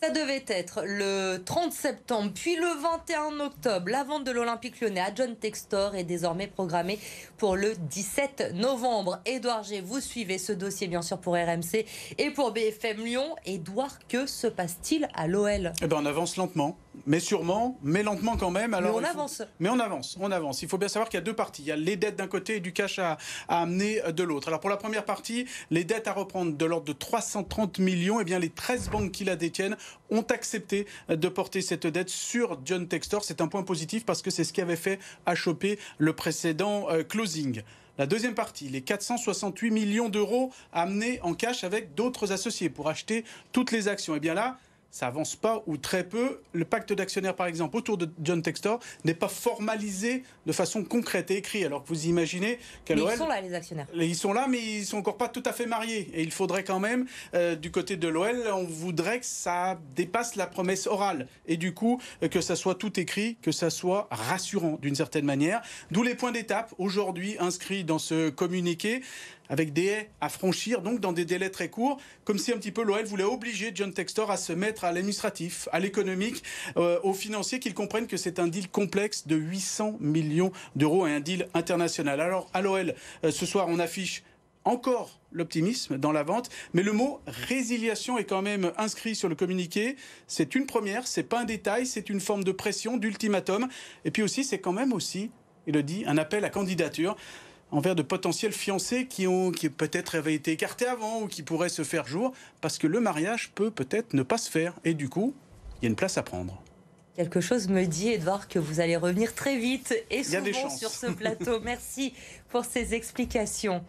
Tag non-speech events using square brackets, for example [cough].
Ça devait être le 30 septembre, puis le 21 octobre. La vente de l'Olympique lyonnais à John Textor est désormais programmée pour le 17 novembre. Édouard G, vous suivez ce dossier bien sûr pour RMC et pour BFM Lyon. Édouard, que se passe-t-il à l'OL Eh ben, on avance lentement, mais sûrement, mais lentement quand même. Alors, mais on avance. Mais on avance, on avance. Il faut bien savoir qu'il y a deux parties. Il y a les dettes d'un côté et du cash à, amener de l'autre. Alors pour la première partie, les dettes à reprendre de l'ordre de 330 millions, eh bien les 13 banques qui la détiennent ont accepté de porter cette dette sur John Textor. C'est un point positif parce que c'est ce qui avait fait achoper le précédent euh, closing. La deuxième partie, les 468 millions d'euros amenés en cash avec d'autres associés pour acheter toutes les actions. Et eh bien là, ça avance pas ou très peu. Le pacte d'actionnaires, par exemple, autour de John Textor, n'est pas formalisé de façon concrète et écrite. Alors que vous imaginez qu'à l'OL. Ils sont là, les actionnaires. Ils sont là, mais ils sont encore pas tout à fait mariés. Et il faudrait quand même, euh, du côté de l'OL, on voudrait que ça dépasse la promesse orale. Et du coup, euh, que ça soit tout écrit, que ça soit rassurant d'une certaine manière. D'où les points d'étape aujourd'hui inscrits dans ce communiqué avec des haies à franchir, donc dans des délais très courts, comme si un petit peu l'OL voulait obliger John Textor à se mettre à l'administratif, à l'économique, euh, aux financiers, qu'ils comprennent que c'est un deal complexe de 800 millions d'euros et un deal international. Alors à l'OL, euh, ce soir, on affiche encore l'optimisme dans la vente, mais le mot résiliation est quand même inscrit sur le communiqué. C'est une première, c'est pas un détail, c'est une forme de pression, d'ultimatum, et puis aussi c'est quand même aussi, il le dit, un appel à candidature envers de potentiels fiancés qui ont qui peut-être avaient été écartés avant ou qui pourraient se faire jour parce que le mariage peut peut-être ne pas se faire et du coup, il y a une place à prendre. Quelque chose me dit, Edouard, que vous allez revenir très vite et souvent sur ce plateau. [laughs] Merci pour ces explications.